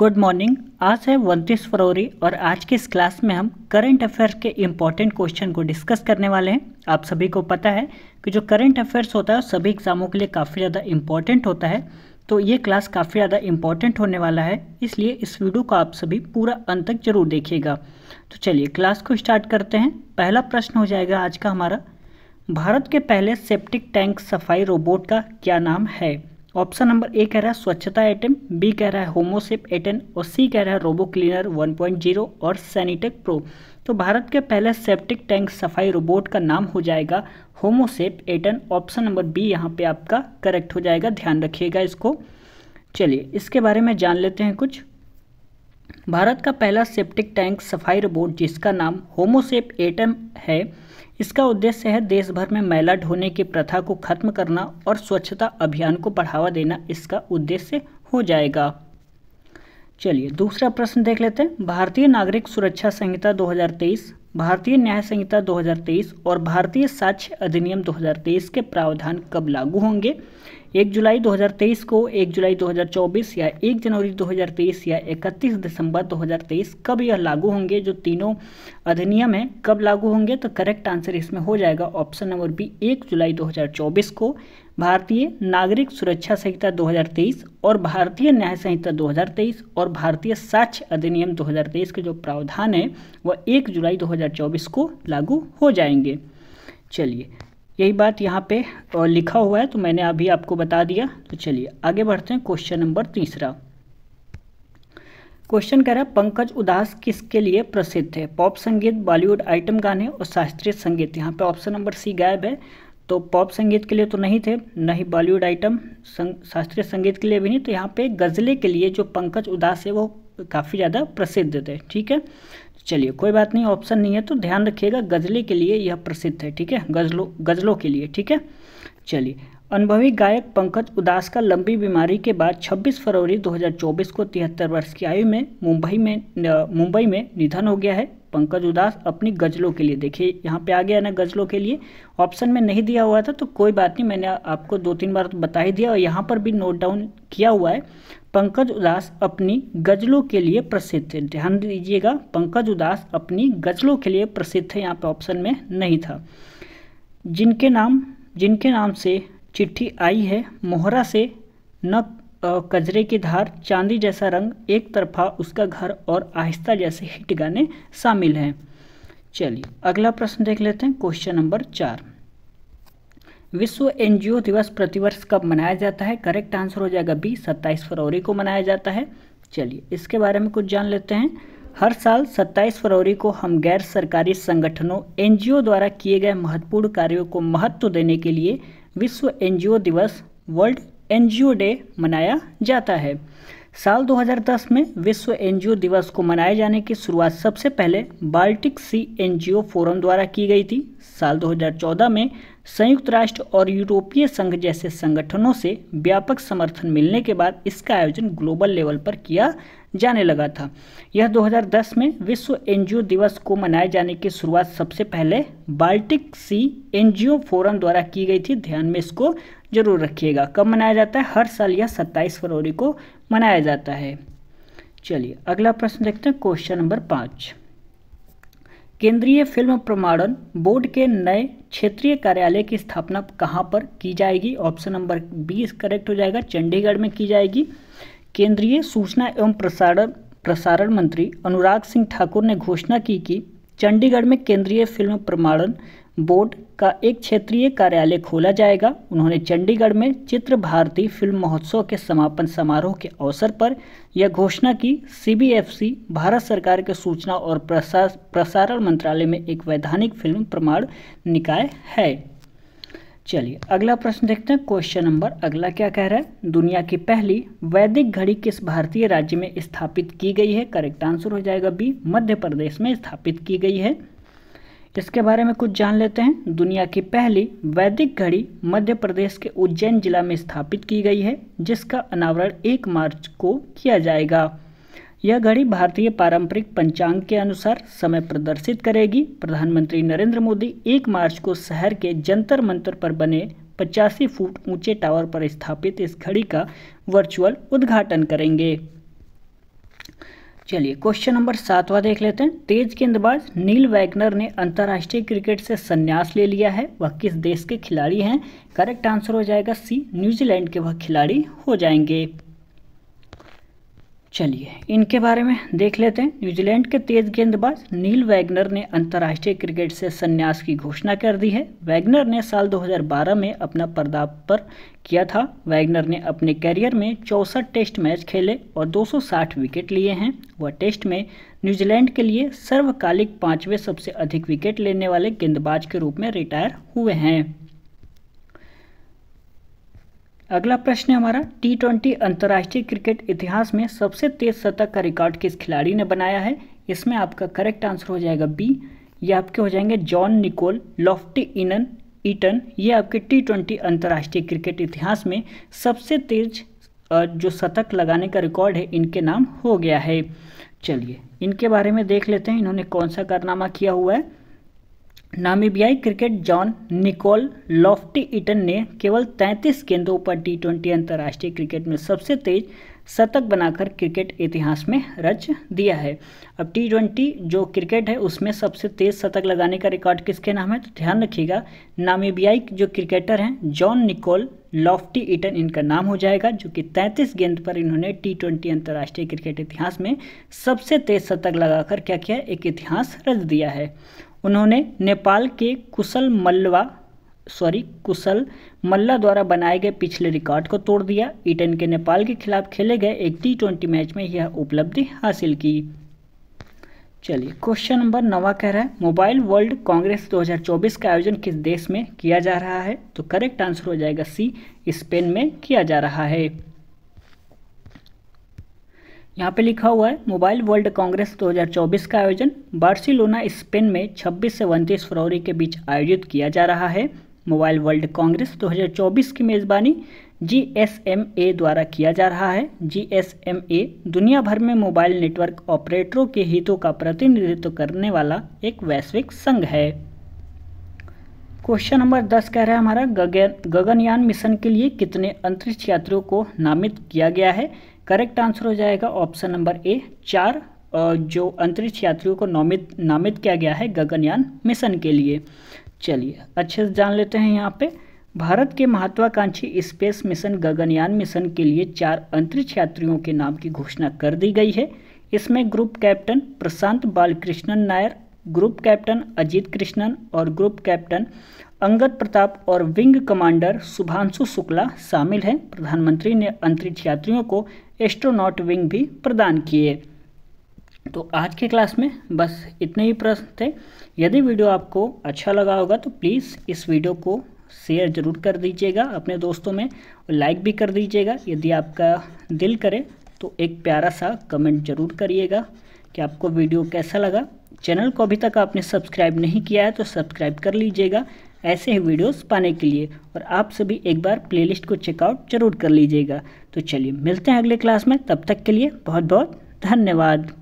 good morning आज है उनतीस फरवरी और आज की इस क्लास में हम करंट अफेयर्स के इम्पॉर्टेंट क्वेश्चन को डिस्कस करने वाले हैं आप सभी को पता है कि जो करंट अफेयर्स होता है सभी एग्जामों के लिए काफ़ी ज़्यादा इम्पॉर्टेंट होता है तो ये क्लास काफ़ी ज़्यादा इम्पॉर्टेंट होने वाला है इसलिए इस वीडियो को आप सभी पूरा अंत तक जरूर देखिएगा तो चलिए क्लास को स्टार्ट करते हैं पहला प्रश्न हो जाएगा आज का हमारा भारत के पहले सेप्टिक टैंक सफाई रोबोट का क्या नाम है ऑप्शन नंबर ए कह रहा है स्वच्छता आइटम बी कह रहा है होमोसेप एटन और सी कह रहा है रोबो क्लीनर 1.0 और सैनिटेक प्रो तो भारत के पहले सेप्टिक टैंक सफाई रोबोट का नाम हो जाएगा होमोसेप एटन ऑप्शन नंबर बी यहाँ पे आपका करेक्ट हो जाएगा ध्यान रखिएगा इसको चलिए इसके बारे में जान लेते हैं कुछ भारत का पहला सेप्टिक टैंक सफाई रोबोट जिसका नाम होमोसेप एटम है इसका उद्देश्य है देश भर में मैला ढोने की प्रथा को खत्म करना और स्वच्छता अभियान को बढ़ावा देना इसका उद्देश्य हो जाएगा चलिए दूसरा प्रश्न देख लेते हैं भारतीय नागरिक सुरक्षा संहिता 2023 भारतीय न्याय संहिता 2023 और भारतीय साक्ष्य अधिनियम 2023 के प्रावधान कब लागू होंगे एक जुलाई 2023 को एक जुलाई 2024 या एक जनवरी 2023 या 31 दिसंबर 2023 कब यह लागू होंगे जो तीनों अधिनियम हैं कब लागू होंगे तो करेक्ट आंसर इसमें हो जाएगा ऑप्शन नंबर बी एक जुलाई 2024 को भारतीय नागरिक सुरक्षा संहिता 2023 और भारतीय न्याय संहिता 2023 और भारतीय साक्ष्य अधिनियम 2023 के जो प्रावधान हैं वह एक जुलाई 2024 को लागू हो जाएंगे चलिए यही बात यहाँ पे लिखा हुआ है तो मैंने अभी आपको बता दिया तो चलिए आगे बढ़ते हैं क्वेश्चन नंबर तीसरा क्वेश्चन कह रहा है पंकज उदास किसके लिए प्रसिद्ध है पॉप संगीत बॉलीवुड आइटम गाने और शास्त्रीय संगीत यहाँ पे ऑप्शन नंबर सी गायब है तो पॉप संगीत के लिए तो नहीं थे न ही बॉलीवुड आइटम शास्त्रीय संगीत के लिए भी नहीं तो यहाँ पे गजले के लिए जो पंकज उदास है वो काफ़ी ज़्यादा प्रसिद्ध थे ठीक है चलिए कोई बात नहीं ऑप्शन नहीं है तो ध्यान रखिएगा गज़लें के लिए यह प्रसिद्ध है ठीक है गज़लों गज़लों के लिए ठीक है चलिए अनुभवी गायक पंकज उदास का लंबी बीमारी के बाद 26 फरवरी 2024 को तिहत्तर वर्ष की आयु में मुंबई में मुंबई में निधन हो गया है पंकज उदास अपनी गज़लों के लिए देखिए यहाँ पे आ गया ना गज़लों के लिए ऑप्शन में नहीं दिया हुआ था तो कोई बात नहीं मैंने आपको दो तीन बार तो बता ही दिया और यहाँ पर भी नोट डाउन किया हुआ है पंकज उदास अपनी गज़लों के लिए प्रसिद्ध थे ध्यान दीजिएगा पंकज उदास अपनी गज़लों के लिए प्रसिद्ध थे यहाँ पर ऑप्शन में नहीं था जिनके नाम जिनके नाम से चिट्ठी आई है मोहरा से न कजरे की धार चांदी जैसा रंग एक तरफा उसका घर और आहिस्ता जैसे हिट गाने शामिल हैं चलिए अगला प्रश्न देख लेते हैं क्वेश्चन नंबर चार विश्व एनजीओ दिवस प्रतिवर्ष कब मनाया जाता है करेक्ट आंसर हो जाएगा बी सत्ताईस फरवरी को मनाया जाता है चलिए इसके बारे में कुछ जान लेते हैं हर साल 27 फरवरी को हम गैर सरकारी संगठनों एनजीओ द्वारा किए गए महत्वपूर्ण कार्यों को महत्व देने के लिए विश्व एनजीओ दिवस वर्ल्ड एनजीओ डे मनाया जाता है साल 2010 में विश्व एनजीओ दिवस को मनाए जाने की शुरुआत सबसे पहले बाल्टिक सी एनजीओ फोरम द्वारा की गई थी साल 2014 में संयुक्त राष्ट्र और यूरोपीय संघ जैसे संगठनों से व्यापक समर्थन मिलने के बाद इसका आयोजन ग्लोबल लेवल पर किया जाने लगा था यह 2010 में विश्व एनजीओ दिवस को मनाए जाने की शुरुआत सबसे पहले बाल्टिक सी एनजीओ फोरम द्वारा की गई थी ध्यान में इसको जरूर रखिएगा कब मनाया जाता है हर साल यह 27 फरवरी को मनाया जाता है चलिए अगला प्रश्न देखते हैं क्वेश्चन नंबर पाँच केंद्रीय फिल्म प्रमाणन बोर्ड के नए क्षेत्रीय कार्यालय की स्थापना कहाँ पर की जाएगी ऑप्शन नंबर बी करेक्ट हो जाएगा चंडीगढ़ में की जाएगी केंद्रीय सूचना एवं प्रसारण प्रसारण मंत्री अनुराग सिंह ठाकुर ने घोषणा की कि चंडीगढ़ में केंद्रीय फिल्म प्रमाणन बोर्ड का एक क्षेत्रीय कार्यालय खोला जाएगा उन्होंने चंडीगढ़ में चित्र भारती फिल्म महोत्सव के समापन समारोह के अवसर पर यह घोषणा की सीबीएफसी भारत सरकार के सूचना और प्रसारण मंत्रालय में एक वैधानिक फिल्म प्रमाण निकाय है चलिए अगला प्रश्न देखते हैं क्वेश्चन नंबर अगला क्या कह रहा है दुनिया की पहली वैदिक घड़ी किस भारतीय राज्य में स्थापित की गई है करेक्ट आंसर हो जाएगा बी मध्य प्रदेश में स्थापित की गई है इसके बारे में कुछ जान लेते हैं दुनिया की पहली वैदिक घड़ी मध्य प्रदेश के उज्जैन जिला में स्थापित की गई है जिसका अनावरण एक मार्च को किया जाएगा यह घड़ी भारतीय पारंपरिक पंचांग के अनुसार समय प्रदर्शित करेगी प्रधानमंत्री नरेंद्र मोदी एक मार्च को शहर के जंतर मंतर पर बने पचासी फुट ऊंचे टावर पर स्थापित इस घड़ी का वर्चुअल उद्घाटन करेंगे चलिए क्वेश्चन नंबर सातवा देख लेते हैं तेज गेंदबाज नील वैगनर ने अंतर्राष्ट्रीय क्रिकेट से संन्यास ले लिया है वह किस देश के खिलाड़ी हैं करेक्ट आंसर हो जाएगा सी न्यूजीलैंड के वह खिलाड़ी हो जाएंगे चलिए इनके बारे में देख लेते हैं न्यूजीलैंड के तेज गेंदबाज नील वैगनर ने अंतर्राष्ट्रीय क्रिकेट से संन्यास की घोषणा कर दी है वैगनर ने साल 2012 में अपना पर्दापण किया था वैगनर ने अपने कैरियर में चौंसठ टेस्ट मैच खेले और 260 विकेट लिए हैं वह टेस्ट में न्यूजीलैंड के लिए सर्वकालिक पाँचवें सबसे अधिक विकेट लेने वाले गेंदबाज के रूप में रिटायर हुए हैं अगला प्रश्न है हमारा टी ट्वेंटी अंतर्राष्ट्रीय क्रिकेट इतिहास में सबसे तेज शतक का रिकॉर्ड किस खिलाड़ी ने बनाया है इसमें आपका करेक्ट आंसर हो जाएगा बी ये आपके हो जाएंगे जॉन निकोल लॉफ्टी इनन ईटन ये आपके टी ट्वेंटी अंतर्राष्ट्रीय क्रिकेट इतिहास में सबसे तेज जो शतक लगाने का रिकॉर्ड है इनके नाम हो गया है चलिए इनके बारे में देख लेते हैं इन्होंने कौन सा कारनामा किया हुआ है नामीबियाई cricket John Nicol Loftie Eaton ने केवल 33 गेंदों पर टी ट्वेंटी अंतर्राष्ट्रीय क्रिकेट में सबसे तेज शतक बनाकर क्रिकेट इतिहास में रच दिया है अब टी ट्वेंटी जो क्रिकेट है उसमें सबसे तेज शतक लगाने का रिकॉर्ड किसके नाम है तो ध्यान रखिएगा नामीबियाई जो क्रिकेटर हैं जॉन निकोल लॉफ्टी इटन इनका नाम हो जाएगा जो कि 33 गेंद पर इन्होंने टी ट्वेंटी अंतर्राष्ट्रीय क्रिकेट इतिहास में सबसे तेज शतक लगाकर क्या किया एक इतिहास रच दिया है उन्होंने नेपाल के कुशल मल्लवा सॉरी कुशल मल्ला द्वारा बनाए गए पिछले रिकॉर्ड को तोड़ दिया ईटन के नेपाल के खिलाफ खेले गए एक टी ट्वेंटी मैच में यह उपलब्धि हासिल की चलिए क्वेश्चन नंबर नवा कह रहा है मोबाइल वर्ल्ड कांग्रेस 2024 का आयोजन किस देश में किया जा रहा है तो करेक्ट आंसर हो जाएगा सी स्पेन में किया जा रहा है यहाँ पे लिखा हुआ है मोबाइल वर्ल्ड कांग्रेस 2024 का आयोजन बार्सिलोना स्पेन में 26 से उनतीस फरवरी के बीच आयोजित किया जा रहा है मोबाइल वर्ल्ड कांग्रेस 2024 की मेज़बानी जी एस एम ए द्वारा किया जा रहा है जी एस एम ए दुनिया भर में मोबाइल नेटवर्क ऑपरेटरों के हितों का प्रतिनिधित्व करने वाला एक वैश्विक संघ है क्वेश्चन नंबर दस कह रहा है हमारा गगन गगनयान मिशन के लिए कितने अंतरिक्ष यात्रियों को नामित किया गया है करेक्ट आंसर हो जाएगा ऑप्शन नंबर ए चार जो अंतरिक्ष यात्रियों को नामित नामित किया गया है गगनयान मिशन के लिए चलिए अच्छे से जान लेते हैं यहाँ पे भारत के महत्वाकांक्षी स्पेस मिशन गगनयान मिशन के लिए चार अंतरिक्ष यात्रियों के नाम की घोषणा कर दी गई है इसमें group captain Prashanth Balakrishnan Nair group captain Ajit Krishnan और ग्रुप कैप्टन अंगद प्रताप और विंग कमांडर शुभांशु शुक्ला शामिल हैं प्रधानमंत्री ने अंतरिक्ष यात्रियों को एस्ट्रोनॉट विंग भी प्रदान किए तो आज के क्लास में बस इतने ही प्रश्न थे यदि वीडियो आपको अच्छा लगा होगा तो प्लीज़ इस वीडियो को शेयर ज़रूर कर दीजिएगा अपने दोस्तों में और लाइक भी कर दीजिएगा यदि आपका दिल करे तो एक प्यारा सा कमेंट ज़रूर करिएगा कि आपको वीडियो कैसा लगा चैनल को अभी तक आपने सब्सक्राइब नहीं किया है तो सब्सक्राइब कर लीजिएगा ऐसे ही वीडियोस पाने के लिए और आप सभी एक बार प्लेलिस्ट को चेकआउट जरूर कर लीजिएगा तो चलिए मिलते हैं अगले क्लास में तब तक के लिए बहुत बहुत धन्यवाद